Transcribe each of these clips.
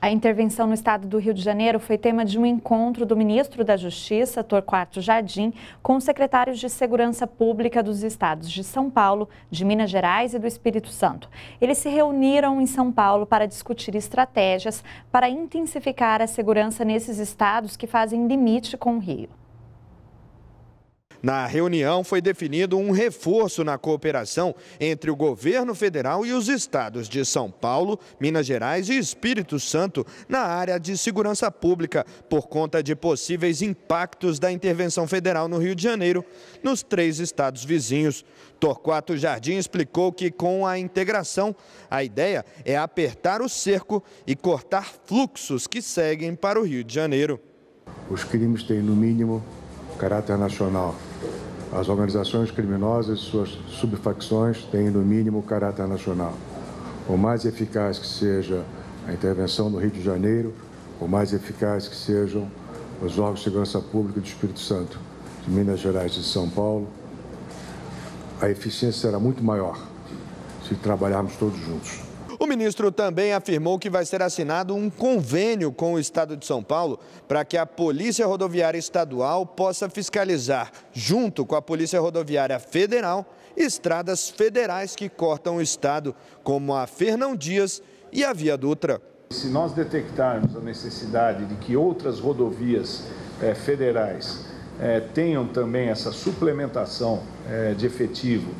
A intervenção no estado do Rio de Janeiro foi tema de um encontro do ministro da Justiça, Torquato Jardim, com secretários de Segurança Pública dos estados de São Paulo, de Minas Gerais e do Espírito Santo. Eles se reuniram em São Paulo para discutir estratégias para intensificar a segurança nesses estados que fazem limite com o Rio. Na reunião foi definido um reforço na cooperação entre o governo federal e os estados de São Paulo, Minas Gerais e Espírito Santo na área de segurança pública, por conta de possíveis impactos da intervenção federal no Rio de Janeiro, nos três estados vizinhos. Torquato Jardim explicou que, com a integração, a ideia é apertar o cerco e cortar fluxos que seguem para o Rio de Janeiro. Os crimes têm, no mínimo, caráter nacional. As organizações criminosas e suas subfacções têm, no mínimo, caráter nacional. Por mais eficaz que seja a intervenção no Rio de Janeiro, por mais eficaz que sejam os órgãos de segurança pública do Espírito Santo, de Minas Gerais e de São Paulo, a eficiência será muito maior se trabalharmos todos juntos. O ministro também afirmou que vai ser assinado um convênio com o Estado de São Paulo para que a Polícia Rodoviária Estadual possa fiscalizar, junto com a Polícia Rodoviária Federal, estradas federais que cortam o Estado, como a Fernão Dias e a Via Dutra. Se nós detectarmos a necessidade de que outras rodovias eh, federais eh, tenham também essa suplementação eh, de efetivo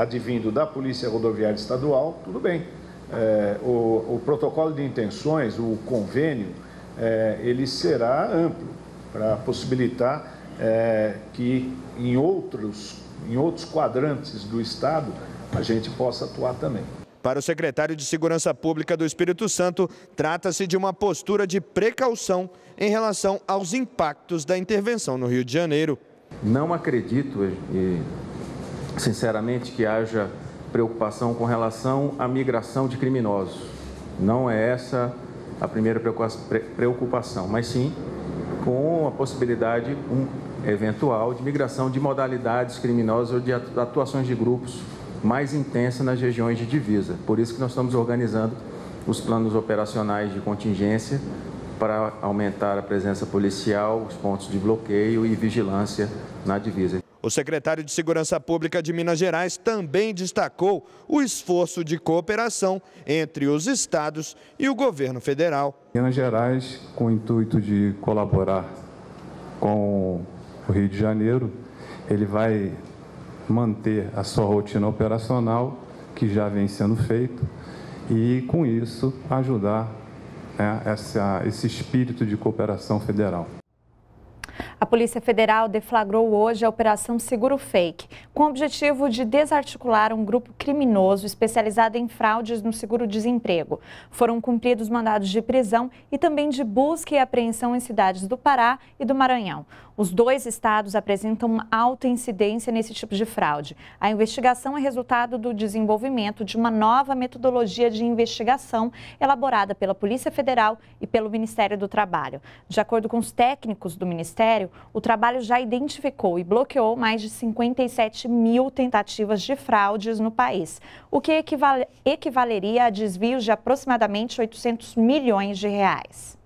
advindo da Polícia Rodoviária Estadual, tudo bem, é, o, o, protocolo de intenções, o convênio, é, ele será amplo para possibilitar é, que em outros, em outros quadrantes do Estado a gente possa atuar também. Para o secretário de Segurança Pública do Espírito Santo, trata-se de uma postura de precaução em relação aos impactos da intervenção no Rio de Janeiro. Não acredito, sinceramente, que haja preocupação com relação à migração de criminosos. Não é essa a primeira preocupação, mas sim com a possibilidade um, eventual de migração de modalidades criminosas ou de atuações de grupos mais intensa nas regiões de divisa. Por isso que nós estamos organizando os planos operacionais de contingência para aumentar a presença policial, os pontos de bloqueio e vigilância na divisa. O secretário de Segurança Pública de Minas Gerais também destacou o esforço de cooperação entre os estados e o governo federal. Minas Gerais, com o intuito de colaborar com o Rio de Janeiro, ele vai manter a sua rotina operacional, que já vem sendo feita, e com isso ajudar né, essa, esse espírito de cooperação federal. A Polícia Federal deflagrou hoje a Operação Seguro Fake, com o objetivo de desarticular um grupo criminoso especializado em fraudes no seguro-desemprego. Foram cumpridos mandados de prisão e também de busca e apreensão em cidades do Pará e do Maranhão. Os dois estados apresentam alta incidência nesse tipo de fraude. A investigação é resultado do desenvolvimento de uma nova metodologia de investigação elaborada pela Polícia Federal e pelo Ministério do Trabalho. De acordo com os técnicos do Ministério, o trabalho já identificou e bloqueou mais de 57 mil tentativas de fraudes no país, o que equivaleria a desvios de aproximadamente 800 milhões de reais.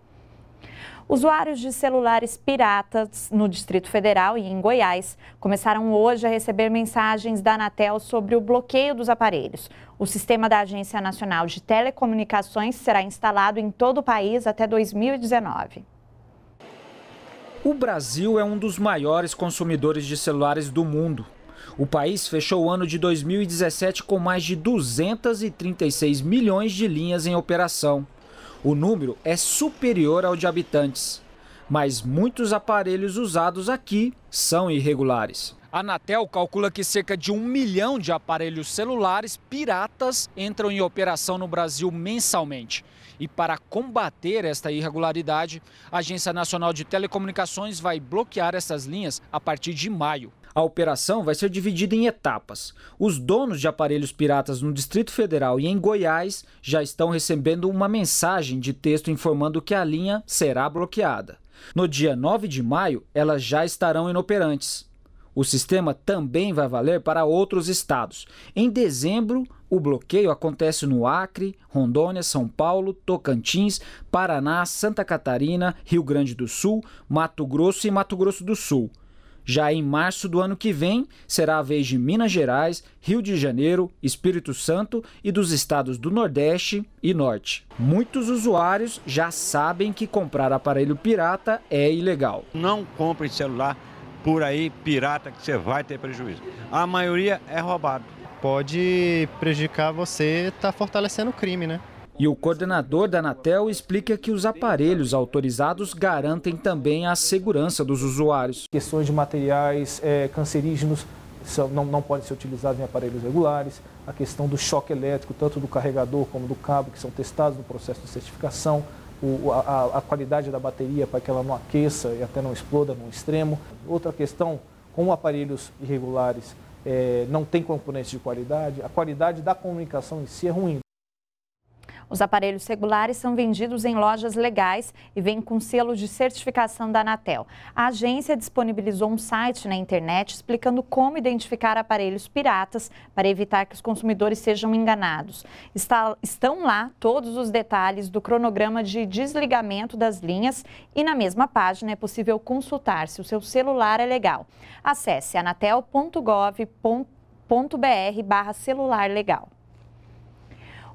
Usuários de celulares piratas no Distrito Federal e em Goiás começaram hoje a receber mensagens da Anatel sobre o bloqueio dos aparelhos. O sistema da Agência Nacional de Telecomunicações será instalado em todo o país até 2019. O Brasil é um dos maiores consumidores de celulares do mundo. O país fechou o ano de 2017 com mais de 236 milhões de linhas em operação. O número é superior ao de habitantes, mas muitos aparelhos usados aqui são irregulares. A Anatel calcula que cerca de um milhão de aparelhos celulares piratas entram em operação no Brasil mensalmente. E para combater esta irregularidade, a Agência Nacional de Telecomunicações vai bloquear essas linhas a partir de maio. A operação vai ser dividida em etapas. Os donos de aparelhos piratas no Distrito Federal e em Goiás já estão recebendo uma mensagem de texto informando que a linha será bloqueada. No dia 9 de maio, elas já estarão inoperantes. O sistema também vai valer para outros estados. Em dezembro, o bloqueio acontece no Acre, Rondônia, São Paulo, Tocantins, Paraná, Santa Catarina, Rio Grande do Sul, Mato Grosso e Mato Grosso do Sul. Já em março do ano que vem, será a vez de Minas Gerais, Rio de Janeiro, Espírito Santo e dos estados do Nordeste e Norte. Muitos usuários já sabem que comprar aparelho pirata é ilegal. Não compre celular por aí pirata que você vai ter prejuízo. A maioria é roubado. Pode prejudicar você, está fortalecendo o crime, né? E o coordenador da Anatel explica que os aparelhos autorizados garantem também a segurança dos usuários. Questões de materiais é, cancerígenos são, não, não podem ser utilizados em aparelhos regulares. A questão do choque elétrico, tanto do carregador como do cabo, que são testados no processo de certificação o, a, a qualidade da bateria para que ela não aqueça e até não exploda no extremo. Outra questão, com aparelhos irregulares, é, não tem componentes de qualidade, a qualidade da comunicação em si é ruim. Os aparelhos regulares são vendidos em lojas legais e vêm com selo de certificação da Anatel. A agência disponibilizou um site na internet explicando como identificar aparelhos piratas para evitar que os consumidores sejam enganados. Está, estão lá todos os detalhes do cronograma de desligamento das linhas e na mesma página é possível consultar se o seu celular é legal. Acesse anatel.gov.br celular legal.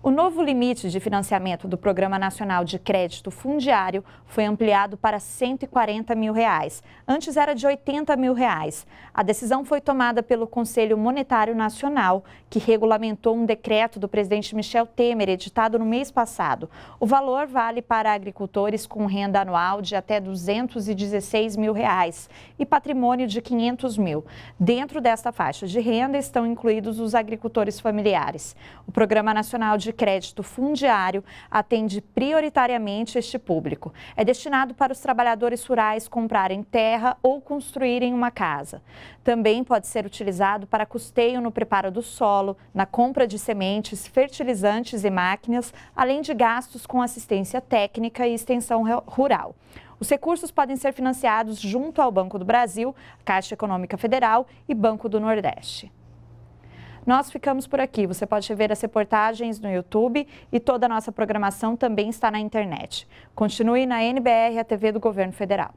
O novo limite de financiamento do Programa Nacional de Crédito Fundiário foi ampliado para 140 mil reais. Antes era de 80 mil reais. A decisão foi tomada pelo Conselho Monetário Nacional, que regulamentou um decreto do presidente Michel Temer, editado no mês passado. O valor vale para agricultores com renda anual de até 216 mil reais e patrimônio de 500 mil. Dentro desta faixa de renda estão incluídos os agricultores familiares. O Programa Nacional de crédito fundiário atende prioritariamente este público. É destinado para os trabalhadores rurais comprarem terra ou construírem uma casa. Também pode ser utilizado para custeio no preparo do solo, na compra de sementes, fertilizantes e máquinas, além de gastos com assistência técnica e extensão rural. Os recursos podem ser financiados junto ao Banco do Brasil, Caixa Econômica Federal e Banco do Nordeste. Nós ficamos por aqui. Você pode ver as reportagens no YouTube e toda a nossa programação também está na internet. Continue na NBR, a TV do Governo Federal.